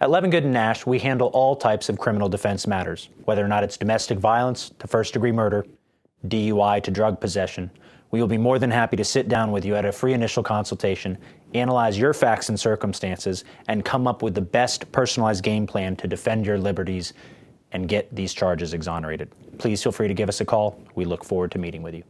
At Good and Nash, we handle all types of criminal defense matters, whether or not it's domestic violence to first degree murder, DUI to drug possession. We will be more than happy to sit down with you at a free initial consultation, analyze your facts and circumstances, and come up with the best personalized game plan to defend your liberties and get these charges exonerated. Please feel free to give us a call. We look forward to meeting with you.